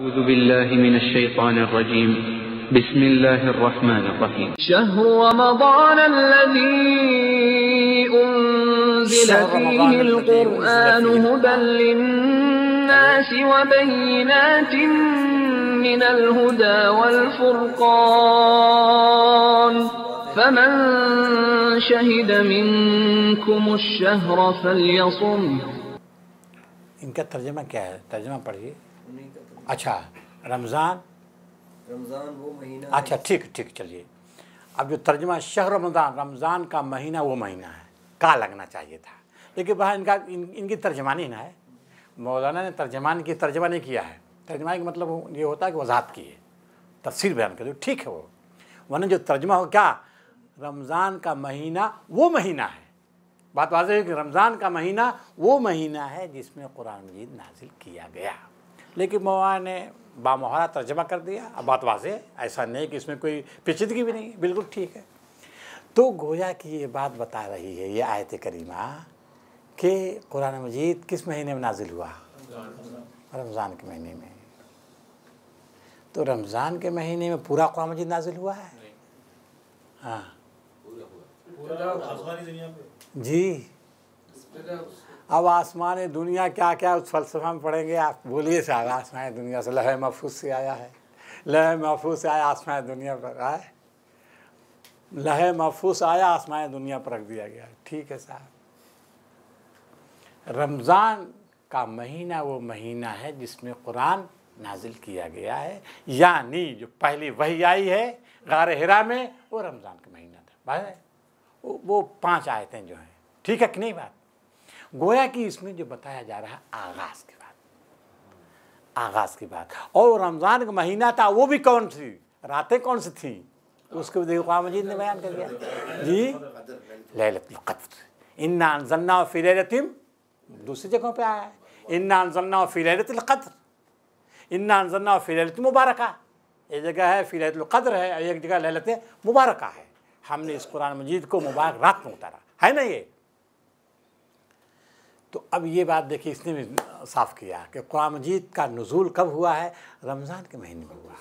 أعوذ بالله من الشيطان الرجيم بسم الله الرحمن الرحيم شهر رمضان الذي أنزل فيه القرآن هدى للناس وبينات من الهدى والفرقان فمن شهد منكم الشهر فليصم إن तर्जमा क्या है तर्जमा अच्छा रमज़ान रमज़ान वो महीना अच्छा ठीक ठीक चलिए अब जो तर्जमा शहर रमज़ान रमज़ान का महीना वो महीना है का लगना चाहिए था लेकिन वहाँ इनका इन, इनकी तर्जमानी ना है मौलाना ने तर्जमान की तर्जमा नहीं किया है तर्जमा का मतलब ये होता है कि वजाहत की है तफसीर बयान कर ठीक है वो वरना जो तर्जमा हो क्या रमज़ान का महीना वो महीना है बात वाजह है कि रमज़ान का महीना वो महीना है जिसमें कुरान मजीद नाजिल किया गया लेकिन मौलाना ने बामोहरा तर्जमा कर दिया अब बात वाजे ऐसा नहीं कि इसमें कोई पेचिदगी भी नहीं बिल्कुल ठीक है तो गोया की ये बात बता रही है ये आयत करीमा कि कुरान मजीद किस महीने में नाजिल हुआ रमज़ान के महीने में तो रमज़ान के महीने में पूरा कुरान मजीद नाजिल हुआ है हाँ जी अब आसमान दुनिया क्या क्या उस फलसफा में पढ़ेंगे आप बोलिए साहब आसमान दुनिया से लहे महफूज से आया है लहे महफूज से आया आसमान दुनिया पर आए लहे महफूज आया आसमान दुनिया पर रख दिया गया ठीक है साहब रमज़ान का महीना वो महीना है जिसमें कुरान नाजिल किया गया है यानी जो पहली वही आई है गार हरा में वो रमज़ान का महीना था भाई वो पांच आयतें जो हैं ठीक है कि नहीं बात गोया कि इसमें जो बताया जा रहा है आगाज़ की बात आगाज़ की बात और रमज़ान का महीना था वो भी कौन सी रातें कौन सी थी उसको देखा मजीद ने बयान कर दिया जी लहलतलक़द्र इन्ना अनजन्ना फ़ी लतिम दूसरी जगहों पे आया है इन्ना अनजन्ना फ़ी लहलतलक़द्र इन्ना अनजन्ना फ़ी लहलत मुबारक एक जगह है फ़ी है एक जगह ललत मुबारक है हमने इस कुरान मजीद को मुबारक रात में उतारा है ना ये तो अब ये बात देखिए इसने भी साफ किया कि कुरान मजीद का नज़ुल कब हुआ है रमज़ान के महीने में हुआ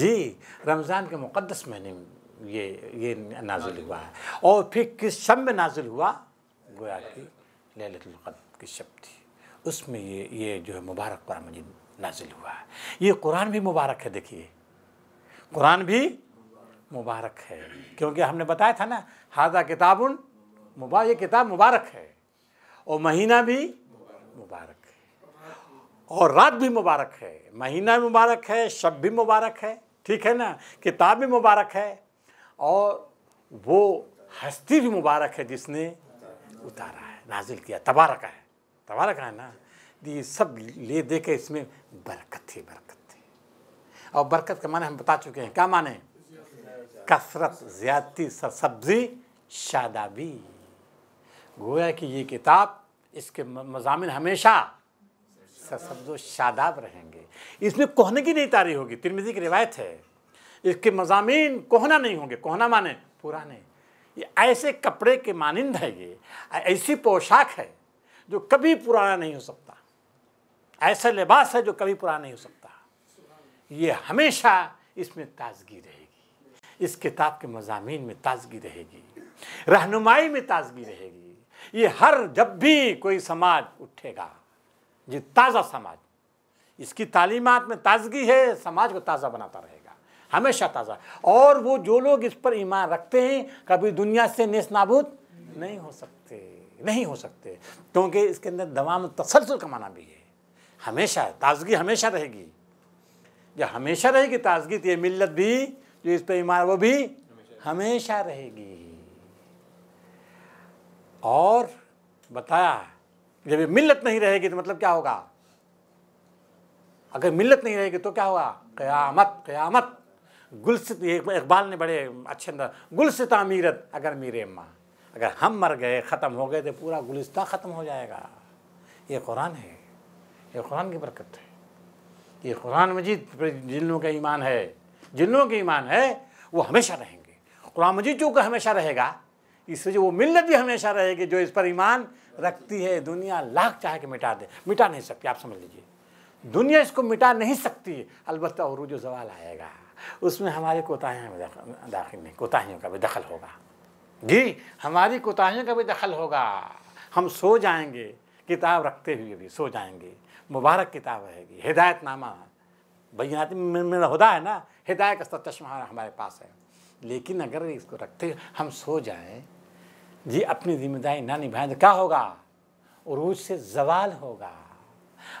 जी रमज़ान के मुक़दस महीने में ये ये नाजुल हुआ है और फिर किस शब में नाजुल हुआ गोया की ललतुल्क़द की शब थी उसमें ये ये जो है मुबारक कुरान मजीद नाजिल हुआ है ये कुरान भी मुबारक है देखिए कुरान भी मुबारक है क्योंकि हमने बताया था ना हाजा किताबन मुबारक ये किताब मुबारक है और महीना भी मुबारक है और रात भी मुबारक है महीना भी मुबारक है शब भी मुबारक है ठीक है ना किताब भी मुबारक है और वो हस्ती भी मुबारक है जिसने उतारा है नाजिल किया तबारक है तबारक है ना तो ये सब ले दे के इसमें बरकत थी बरकत थी और बरकत का माने हम बता चुके हैं क्या माने कसरत ज्यादती सब्जी शादाबी गोया कि ये किताब इसके मजामिन हमेशा सशब्दो शादाब रहेंगे इसमें कोहने की नहीं तारी होगी तिरमिजी की रिवायत है इसके मजामीन कोहना नहीं होंगे कोहना माने पुराने ये ऐसे कपड़े के मानंद है ये ऐसी पोशाक है जो कभी पुराना नहीं हो सकता ऐसा लिबास है जो कभी पुराना नहीं हो सकता ये हमेशा इसमें ताजगी रहेगी इस किताब के मजामी में ताजगी रहेगी रहनुमाई में ताजगी रहेगी ये हर जब भी कोई समाज उठेगा ये ताज़ा समाज इसकी तालीमत में ताजगी है समाज को ताज़ा बनाता रहेगा हमेशा ताज़ा और वो जो लोग इस पर ईमान रखते हैं कभी दुनिया से नेस नाबूद नहीं हो सकते नहीं हो सकते क्योंकि इसके अंदर में तसलसल का माना भी है हमेशा ताजगी हमेशा रहेगी जो हमेशा रहेगी ताजगी तो ये मिल्लत भी जो इस पर ईमान वो भी हमेशा रहेगी और बताया जब ये मिल्लत नहीं रहेगी तो मतलब क्या होगा अगर मिल्लत नहीं रहेगी तो क्या होगा क़यामत क़यामत गुलसित इकबाल ने बड़े अच्छे अंदर गुलसित मीरत अगर मीरे माँ अगर हम मर गए ख़त्म हो गए तो पूरा गुलस्ता ख़त्म हो जाएगा ये कुरान है ये कुरान की बरकत है ये कुरान मजीद लोगों का ईमान है लोगों का ईमान है वो हमेशा रहेंगे कुरान मजीद चूँकि हमेशा रहेगा इससे जो वो मिलत भी हमेशा रहेगी जो इस पर ईमान रखती है दुनिया लाख चाहे कि मिटा दे मिटा नहीं सकती आप समझ लीजिए दुनिया इसको मिटा नहीं सकती अलबत् जो जवाल आएगा उसमें हमारी कोताहियाँ दाखिल नहीं कोताहियों का भी दखल होगा जी हमारी कोताहियों का भी दखल होगा हम सो जाएंगे किताब रखते हुए भी सो जाएंगे मुबारक किताब रहेगी हिदायत नामा बैनात है ना हिदायत का चश्मा हमारे पास है लेकिन अगर इसको रखते हम सो जाएं जी अपनी जिम्मेदारी ना निभाएं तो क्या होगा रूज से जवाल होगा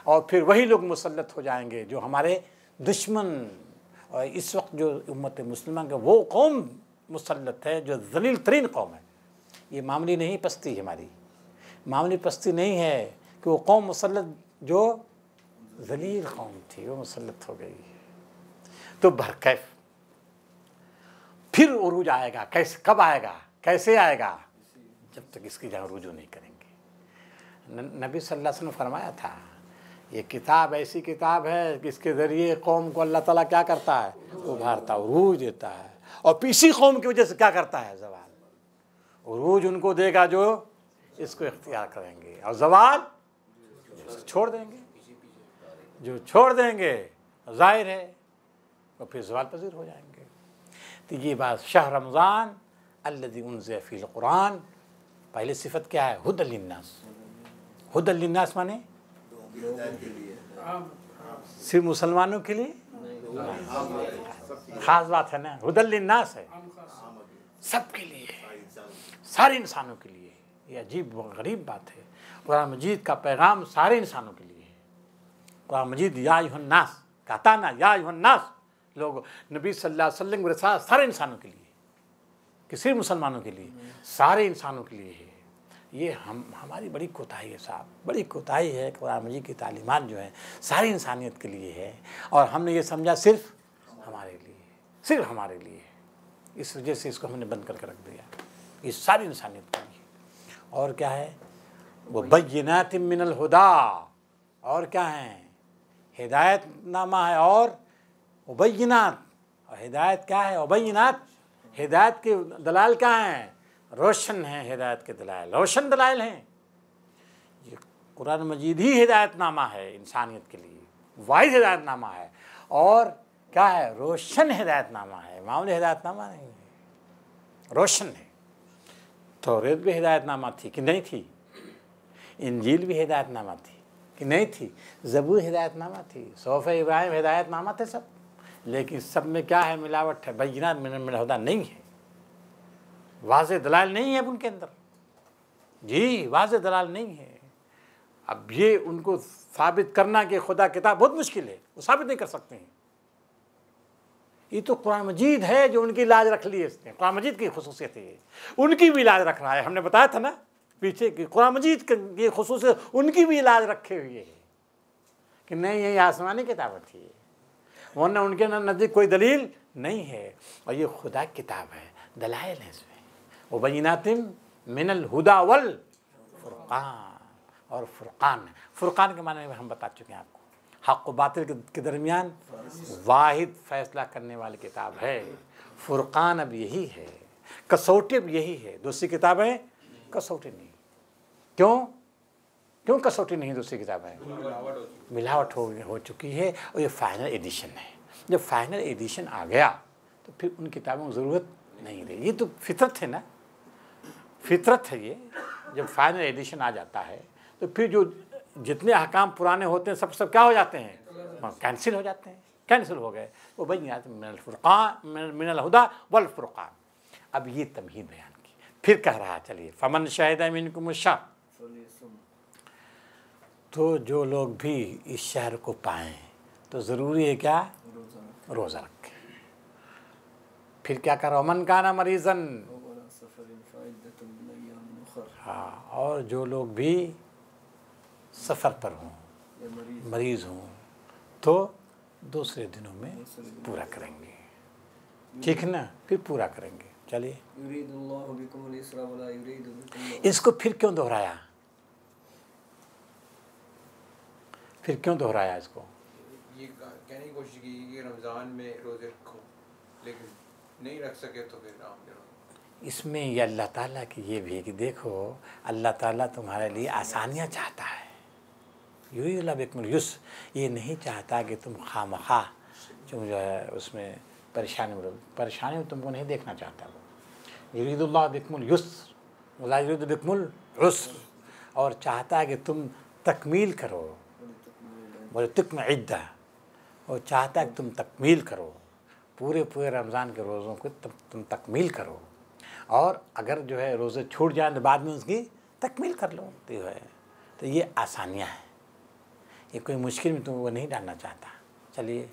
और फिर वही लोग मुसलत हो जाएंगे जो हमारे दुश्मन और इस वक्त जो उम्मत मुसलमान के वो कौम मुसलत है जो जलील तरीन कौम है ये मामली नहीं पस्ती हमारी मामली पस्ती नहीं है कि वो कौम मुसलत जो जलील कौम थी वो मुसलत हो गई है तो भरकैफ फिर उरूज आएगा कैसे कब आएगा कैसे आएगा जब तक इसकी जहाँ रुजू नहीं करेंगे नबी सल्लल्लाहु अलैहि वसल्लम फरमाया था ये किताब ऐसी किताब है कि इसके ज़रिए कौम को अल्लाह ताला क्या करता है उभारता है रूज देता है और पीसी कौम की वजह से क्या करता है जवाल रूज उनको देगा जो इसको इख्तियार करेंगे और जवाल छोड़ देंगे जो छोड़ देंगे जाहिर है वो फिर जवाल पजीर हो जाएंगे तो ये बात शाह रमज़ान अल्लदी जैफी कुरान पहले सिफत क्या है हुद अलिन्नास माने सिर्फ मुसलमानों के लिए खास बात है ना हुदलिन्नास है सबके लिए सारे इंसानों के लिए ये अजीब गरीब बात है कुरान मजीद का पैगाम सारे इंसानों के लिए है कुरान मजीद या नास कहता ना या नास लोग नबी सल्लल्लाहु अलैहि वसल्लम सारे इंसानों के लिए कि सिर्फ मुसलमानों के लिए सारे इंसानों के लिए है ये हम हमारी बड़ी कोताही है साहब बड़ी कोताही है कुरान मजीद की तालीमत जो है सारी इंसानियत के लिए है और हमने ये समझा सिर्फ हमारे लिए सिर्फ हमारे लिए इस वजह से इसको हमने बंद करके रख दिया ये सारी इंसानियत के लिए और क्या है वो बैनात मिनल हुदा और क्या है हिदायत नामा है और उबैनात और हिदायत क्या है उबैनात हिदायत के दलाल कहाँ हैं रोशन हैं हिदायत के दलाल रोशन दलाल हैं ये कुरान मजीद ही हिदायतनामा है इंसानियत के लिए वाइज हिदायतनामा है और क्या है रोशन हिदायतनामा है मामले हिदायतनामा नहीं है रोशन है रेत भी हिदायतनामा थी कि नहीं थी इंजील भी हिदायतनामा थी कि नहीं थी जबू हिदायतनामा थी सोफ़ इब्राहिम हिदायतनामा थे सब लेकिन सब में क्या है मिलावट है बजना मिलावदा नहीं है वाज दलाल नहीं है उनके अंदर जी वाज दलाल नहीं है अब ये उनको साबित करना कि खुदा किताब बहुत मुश्किल है वो साबित नहीं कर सकते हैं ये तो कुरान मजीद है जो उनकी लाज रख ली है इसने कुरान मजीद की खसूसियत है उनकी भी लाज रखना है हमने बताया था ना पीछे कि कुरान मजीद की खसूसियत उनकी भी लाज रखे हुए है कि नहीं ये आसमानी किताब थी वरना उनके नज़दीक कोई दलील नहीं है और ये खुदा किताब है दलाइल है इसमें बजीनातिम मिनल हुदा वल फुरकान और फुरकान फुरकान के माने में हम बता चुके हैं आपको हक व बातिल के दरमियान वाहिद फैसला करने वाली किताब है फुरकान अब यही है कसौटी अब यही है दूसरी किताबें कसौटी नहीं क्यों क्यों कसौटी नहीं दूसरी किताब है मिलावट हो हो चुकी है और ये फाइनल एडिशन है जब फाइनल एडिशन आ गया तो फिर उन किताबों को ज़रूरत नहीं रही ये तो फितरत है ना फितरत है ये जब फाइनल एडिशन आ जाता है तो फिर जो जितने अहकाम पुराने होते हैं सब सब क्या हो जाते हैं कैंसिल हो जाते हैं कैंसिल हो गए वो भाई मिनल मिनलफ़ुरक़ान मिनलहुदा वलफ़ुरक़ान अब ये तमहीद बयान की फिर कह रहा चलिए फमन शाहिद अमीन को मुशा तो जो लोग भी इस शहर को पाए तो ज़रूरी है क्या रोज़ा रखें फिर क्या करो मन ना मरीजन हाँ और जो लोग भी सफ़र पर हों मरीज़ हों तो दूसरे दिनों में पूरा करेंगे ठीक ना फिर पूरा करेंगे चलिए इसको फिर क्यों दोहराया फिर क्यों दोहराया इसको ये कहने की कोशिश की कि रमज़ान में रोज़े रखो लेकिन नहीं रख सके तो फिर आम इसमें ये अल्लाह ताला की ये भी कि देखो अल्लाह ताला तुम्हारे लिए आसानियाँ चाहता है यू युस ये नहीं चाहता कि तुम खाम खा तुम जो है उसमें परेशानी में परेशानी में तुमको नहीं देखना चाहता वो युरीदुल्ला बिकमयुस वलायुद बिकमुल और चाहता है कि तुम तकमील करो बोले में इद्दा वो चाहता है कि तुम तकमील करो पूरे पूरे रमज़ान के रोज़ों को तुम तुम तकमील करो और अगर जो है रोज़े छूट जाए तो बाद में उसकी तकमील कर लो तो है तो ये आसानियाँ हैं ये कोई मुश्किल में तुम तो वो नहीं डालना चाहता चलिए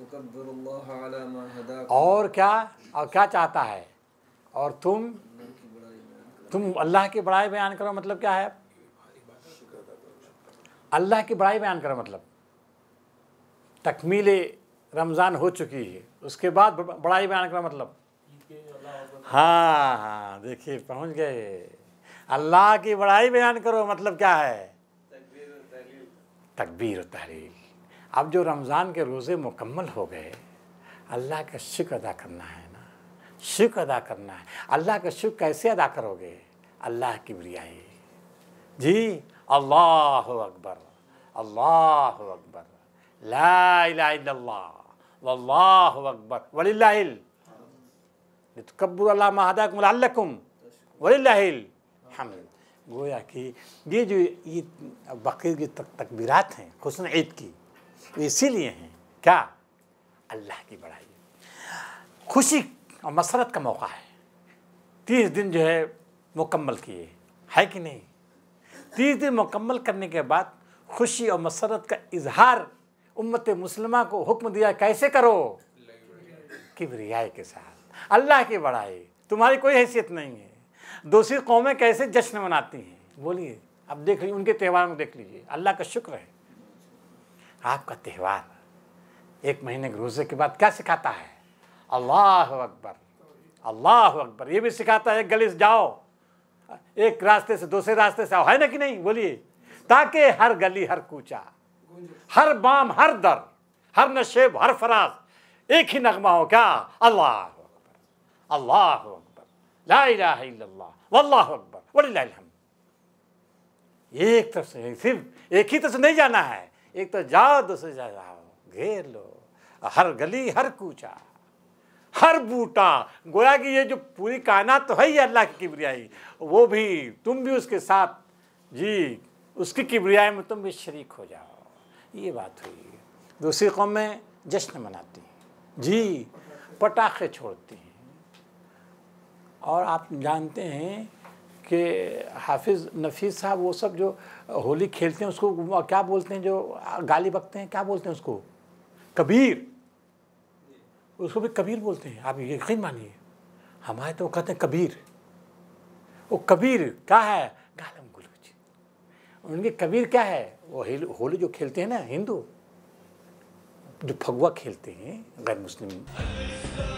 तो और क्या और क्या चाहता है और तुम तुम अल्लाह की बड़ाई बयान करो मतलब क्या है अल्लाह की बड़ाई बयान करा मतलब तकमील रमज़ान हो चुकी है उसके बाद बड़ाई बयान करा मतलब हाँ हाँ देखिए पहुँच गए अल्लाह की बड़ाई बयान करो मतलब क्या है तकबीर तहरील अब जो रमज़ान के रोज़े मुकम्मल हो गए अल्लाह का शुक्र अदा करना है ना शुक्र अदा करना है अल्लाह का शुक्र कैसे अदा करोगे अल्लाह की बरियाई जी अल्लाह अकबर अल्लाह अकबर लाह अकबर वलिल्लाहिल तकबर महदाकुम वलिल्लाहिल गोया कि ये जो ईद बकरीद तकबीरत हैं खुशन ईद की इसीलिए हैं क्या अल्लाह की बढ़ाई खुशी और मसरत का मौका है तीस दिन जो है मुकम्मल किए है कि नहीं तीस दिन मुकम्मल करने के बाद खुशी और मसरत का इजहार उम्मत मुसलमा को हुक्म दिया कैसे करो किबरियाई के साथ अल्लाह की बड़ाई तुम्हारी कोई हैसियत नहीं है दूसरी कौमें कैसे जश्न मनाती हैं बोलिए अब देख लीजिए उनके त्यौहारों को देख लीजिए अल्लाह का शुक्र है आपका त्यौहार एक महीने के रोज़े के बाद क्या सिखाता है अल्लाह अकबर अल्लाह अकबर ये भी सिखाता है गले जाओ एक रास्ते से दूसरे रास्ते से आओ है ना कि नहीं बोलिए ताकि हर गली हर कूचा हर बाम हर दर हर नशेब हर फराज एक ही नगमा हो क्या अल्लाह अकबर अल्लाह अकबर ला अकबर एक तरफ से सिर्फ एक ही तरफ से नहीं जाना है एक तो जाओ दूसरे जाओ घेर लो हर गली हर कूचा हर बूटा गोया कि ये जो पूरी कायनात तो है ही अल्लाह की किबरियाई वो भी तुम भी उसके साथ जी उसकी किबरियाई में तुम भी शरीक हो जाओ ये बात हुई दूसरी कौमें जश्न मनाती हैं जी पटाखे छोड़ती हैं और आप जानते हैं कि हाफिज़ नफीस साहब वो सब जो होली खेलते हैं उसको क्या बोलते हैं जो गाली बकते हैं क्या बोलते हैं उसको कबीर उसको भी कबीर बोलते हैं आप यकीन मानिए हमारे तो कहते हैं कबीर वो कबीर क्या है गालम गुलूच उनके कबीर क्या है वो होली जो खेलते हैं ना हिंदू जो फगुआ खेलते हैं गैर मुस्लिम